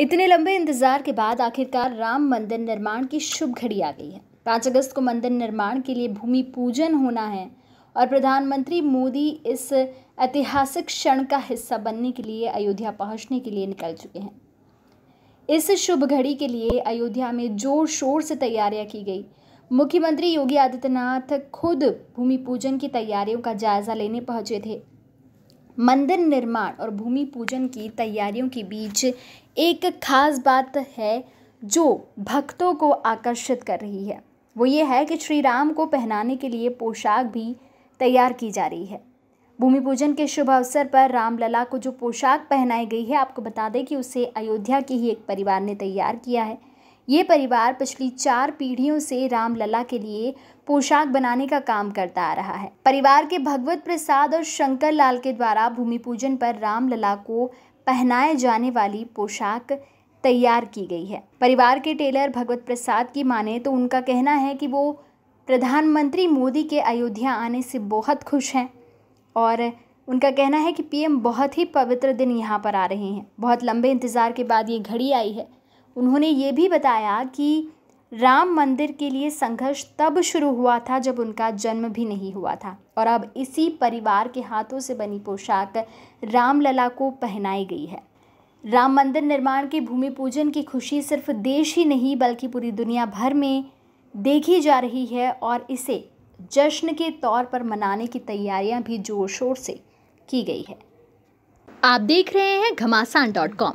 इतने लंबे इंतजार के बाद आखिरकार राम मंदिर निर्माण की शुभ घड़ी आ गई है पाँच अगस्त को मंदिर निर्माण के लिए भूमि पूजन होना है और प्रधानमंत्री मोदी इस ऐतिहासिक क्षण का हिस्सा बनने के लिए अयोध्या पहुंचने के लिए निकल चुके हैं इस शुभ घड़ी के लिए अयोध्या में जोर शोर से तैयारियां की गई मुख्यमंत्री योगी आदित्यनाथ खुद भूमि पूजन की तैयारियों का जायजा लेने पहुंचे थे मंदिर निर्माण और भूमि पूजन की तैयारियों के बीच एक खास बात है जो भक्तों को आकर्षित कर रही है वो ये है कि श्री राम को पहनाने के लिए पोशाक भी तैयार की जा रही है भूमि पूजन के शुभ अवसर पर रामलला को जो पोशाक पहनाई गई है आपको बता दें कि उसे अयोध्या के ही एक परिवार ने तैयार किया है ये परिवार पिछली चार पीढ़ियों से रामलला के लिए पोशाक बनाने का काम करता आ रहा है परिवार के भगवत प्रसाद और शंकर लाल के द्वारा भूमि पूजन पर रामलला को पहनाए जाने वाली पोशाक तैयार की गई है परिवार के टेलर भगवत प्रसाद की माने तो उनका कहना है कि वो प्रधानमंत्री मोदी के अयोध्या आने से बहुत खुश हैं और उनका कहना है कि पीएम बहुत ही पवित्र दिन यहाँ पर आ रहे हैं बहुत लंबे इंतज़ार के बाद ये घड़ी आई है उन्होंने ये भी बताया कि राम मंदिर के लिए संघर्ष तब शुरू हुआ था जब उनका जन्म भी नहीं हुआ था और अब इसी परिवार के हाथों से बनी पोशाक रामलला को पहनाई गई है राम मंदिर निर्माण के भूमि पूजन की खुशी सिर्फ देश ही नहीं बल्कि पूरी दुनिया भर में देखी जा रही है और इसे जश्न के तौर पर मनाने की तैयारियां भी जोर शोर से की गई है आप देख रहे हैं घमासान डॉट कॉम